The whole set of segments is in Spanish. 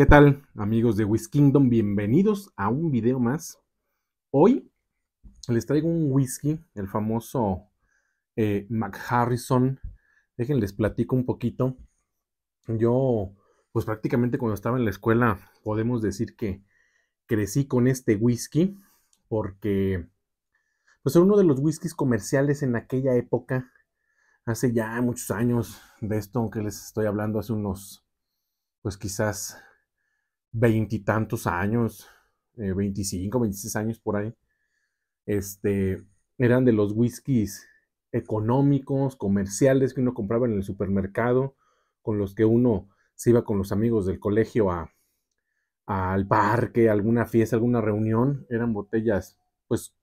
¿Qué tal amigos de Whiskingdom, Kingdom? Bienvenidos a un video más. Hoy les traigo un whisky, el famoso eh, McHarrison. Déjenles platico un poquito. Yo, pues prácticamente cuando estaba en la escuela, podemos decir que crecí con este whisky porque pues era uno de los whiskies comerciales en aquella época, hace ya muchos años de esto aunque les estoy hablando, hace unos, pues quizás veintitantos años, eh, veinticinco, 25, 26 años por ahí, este, eran de los whiskies económicos, comerciales que uno compraba en el supermercado, con los que uno se iba con los amigos del colegio a, al parque, alguna fiesta, alguna reunión. Eran botellas, pues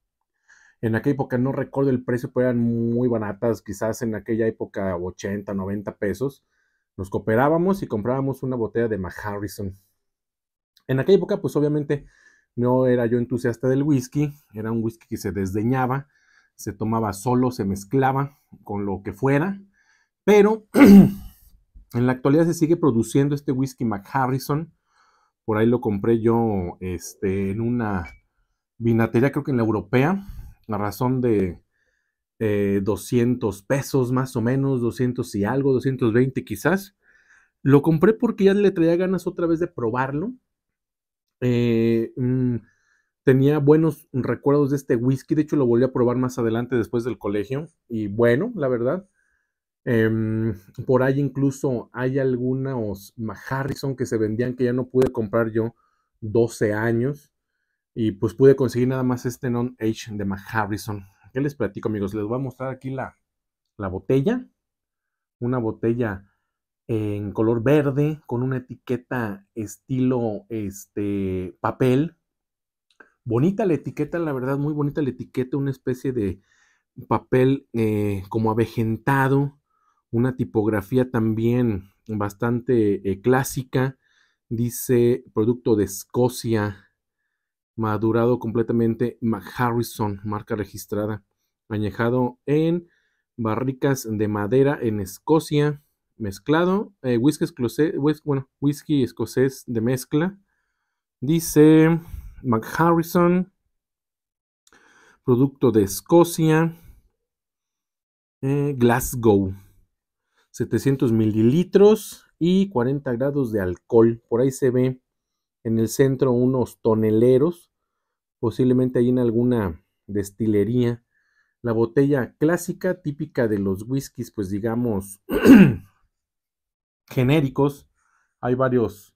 en aquella época no recuerdo el precio, pero eran muy baratas, quizás en aquella época 80, 90 pesos. Nos cooperábamos y comprábamos una botella de McHarrison en aquella época, pues obviamente no era yo entusiasta del whisky, era un whisky que se desdeñaba, se tomaba solo, se mezclaba con lo que fuera, pero en la actualidad se sigue produciendo este whisky McHarrison. Por ahí lo compré yo este, en una vinatería, creo que en la europea, la razón de 200 eh, pesos más o menos, 200 y algo, 220 quizás. Lo compré porque ya le traía ganas otra vez de probarlo eh, mm, tenía buenos recuerdos de este whisky, de hecho lo volví a probar más adelante después del colegio y bueno, la verdad. Em, por ahí incluso hay algunos Harrison que se vendían que ya no pude comprar yo 12 años y pues pude conseguir nada más este non-age de Harrison. ¿Qué les platico amigos? Les voy a mostrar aquí la, la botella. Una botella en color verde, con una etiqueta estilo este, papel. Bonita la etiqueta, la verdad, muy bonita la etiqueta, una especie de papel eh, como avejentado, una tipografía también bastante eh, clásica. Dice producto de Escocia, madurado completamente, harrison marca registrada, añejado en barricas de madera en Escocia mezclado, eh, whisky, escocés, bueno, whisky escocés de mezcla. Dice McHarrison, producto de Escocia, eh, Glasgow, 700 mililitros y 40 grados de alcohol. Por ahí se ve en el centro unos toneleros, posiblemente hay en alguna destilería. La botella clásica, típica de los whiskies, pues digamos, genéricos. Hay varios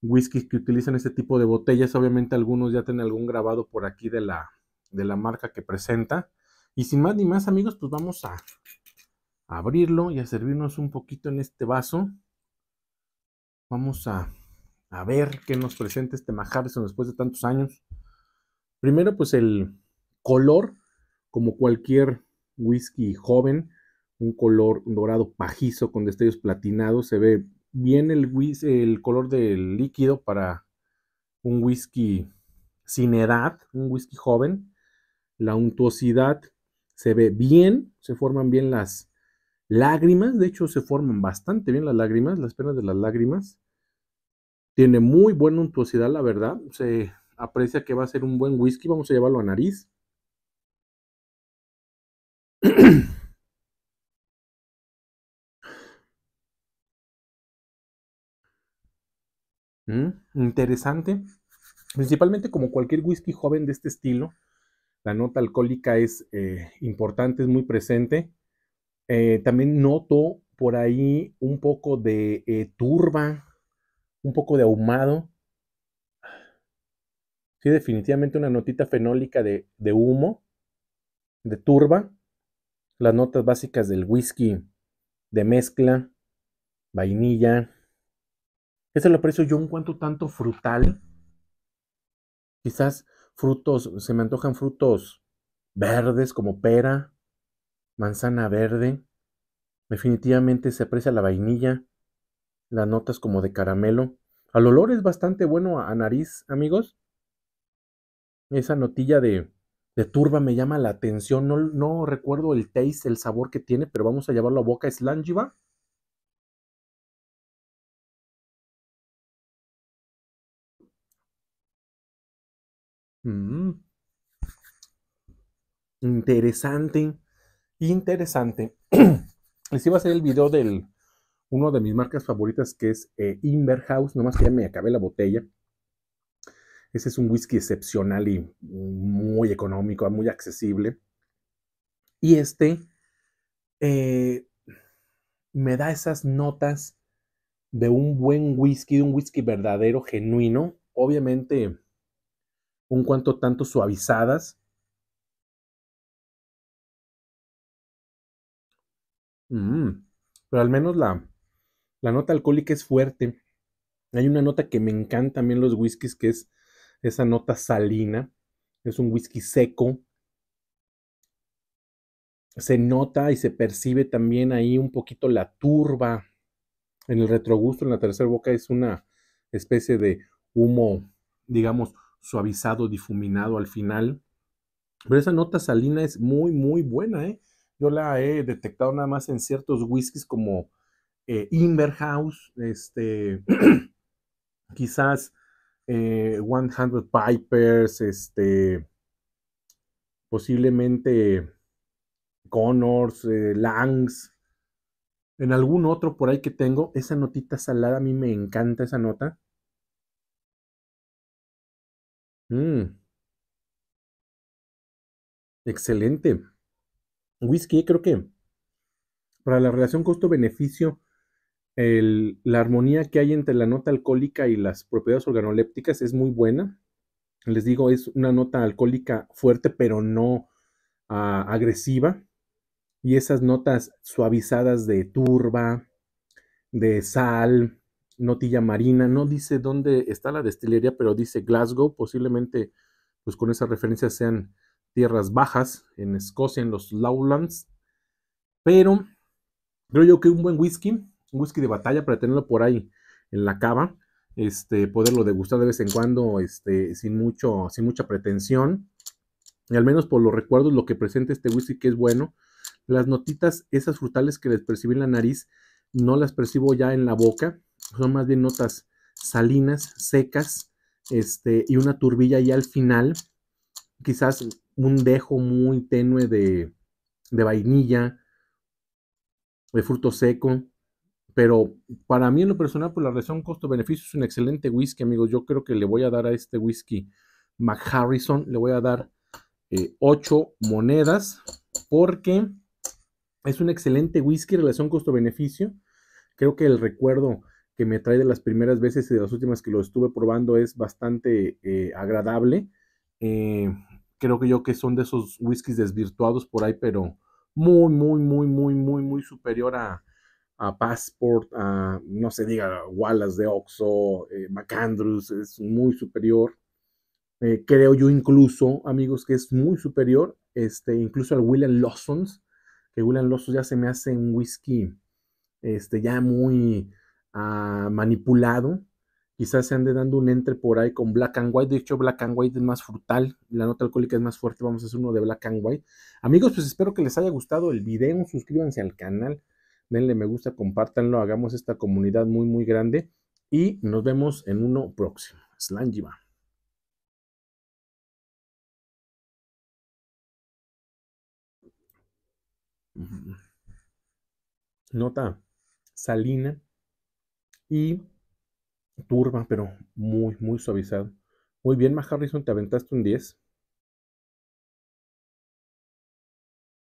whiskies que utilizan este tipo de botellas. Obviamente algunos ya tienen algún grabado por aquí de la, de la marca que presenta. Y sin más ni más amigos, pues vamos a abrirlo y a servirnos un poquito en este vaso. Vamos a, a ver qué nos presenta este Maharrison después de tantos años. Primero, pues el color, como cualquier whisky joven, un color dorado pajizo con destellos platinados. Se ve bien el, el color del líquido para un whisky sin edad, un whisky joven. La untuosidad se ve bien, se forman bien las lágrimas. De hecho, se forman bastante bien las lágrimas, las penas de las lágrimas. Tiene muy buena untuosidad, la verdad. Se aprecia que va a ser un buen whisky. Vamos a llevarlo a nariz. ¿Mm? Interesante. Principalmente como cualquier whisky joven de este estilo, la nota alcohólica es eh, importante, es muy presente. Eh, también noto por ahí un poco de eh, turba, un poco de ahumado. Sí, definitivamente una notita fenólica de, de humo, de turba. Las notas básicas del whisky de mezcla, vainilla, ese lo aprecio yo un cuanto tanto frutal. Quizás frutos, se me antojan frutos verdes como pera, manzana verde. Definitivamente se aprecia la vainilla, las notas como de caramelo. Al olor es bastante bueno a, nariz, amigos. Esa notilla de, turba me llama la atención. No, recuerdo el taste, el sabor que tiene, pero vamos a llevarlo a boca. Es langiva. Mm. Interesante. Interesante. Les iba a hacer el video de uno de mis marcas favoritas que es eh, Inverhouse. Nomás que ya me acabé la botella. Ese es un whisky excepcional y muy económico, muy accesible. Y este eh, me da esas notas de un buen whisky, de un whisky verdadero, genuino. Obviamente un cuanto tanto suavizadas. Mm, pero al menos la, la nota alcohólica es fuerte. Hay una nota que me encanta también los whiskies, que es esa nota salina. Es un whisky seco. Se nota y se percibe también ahí un poquito la turba. En el retrogusto, en la tercera boca, es una especie de humo, digamos, suavizado, difuminado al final. Pero esa nota salina es muy, muy buena, ¿eh? Yo la he detectado nada más en ciertos whiskies como Inverhouse, eh, este, quizás 100 eh, Pipers, este, posiblemente Connors, Langs, en algún otro por ahí que tengo. Esa notita salada, a mí me encanta esa nota. Mm. excelente. Whisky, creo que para la relación costo-beneficio, la armonía que hay entre la nota alcohólica y las propiedades organolépticas es muy buena. Les digo, es una nota alcohólica fuerte, pero no ah, agresiva. Y esas notas suavizadas de turba, de sal, notilla marina, no dice dónde está la destilería, pero dice Glasgow, posiblemente pues con esa referencia sean tierras bajas en Escocia, en los Lowlands, pero creo yo que un buen whisky, un whisky de batalla para tenerlo por ahí en la cava, este, poderlo degustar de vez en cuando, este, sin mucho, sin mucha pretensión, y al menos por los recuerdos lo que presenta este whisky que es bueno, las notitas esas frutales que les percibí en la nariz, no las percibo ya en la boca, son más bien notas salinas, secas, este, y una turbilla y al final, quizás un dejo muy tenue de, vainilla, de fruto seco, pero para mí en lo personal, por la relación costo-beneficio, es un excelente whisky, amigos. Yo creo que le voy a dar a este whisky McHarrison, le voy a dar 8 eh, monedas, porque es un excelente whisky, relación costo-beneficio. Creo que el recuerdo que me trae de las primeras veces y de las últimas que lo estuve probando es bastante eh, agradable. Eh, creo que yo que son de esos whiskies desvirtuados por ahí, pero muy, muy, muy, muy, muy, muy superior a, Passport, a, no se diga, Wallace de Oxo, eh, macandrews es muy superior. creo yo incluso, amigos, que es muy superior, este, incluso al William Lawson's, que William Lawson's ya se me hace un whisky, este, ya muy, manipulado. Quizás se ande dando un entre por ahí con Black and White. De hecho, Black and White es más frutal. La nota alcohólica es más fuerte. Vamos a hacer uno de Black and White. Amigos, pues espero que les haya gustado el video. Suscríbanse al canal. Denle me gusta, compártanlo. Hagamos esta comunidad muy, muy grande. Y nos vemos en uno próximo. Slangiva. Nota salina y turba, pero muy, muy suavizado. Muy bien, más Harrison, te aventaste un 10.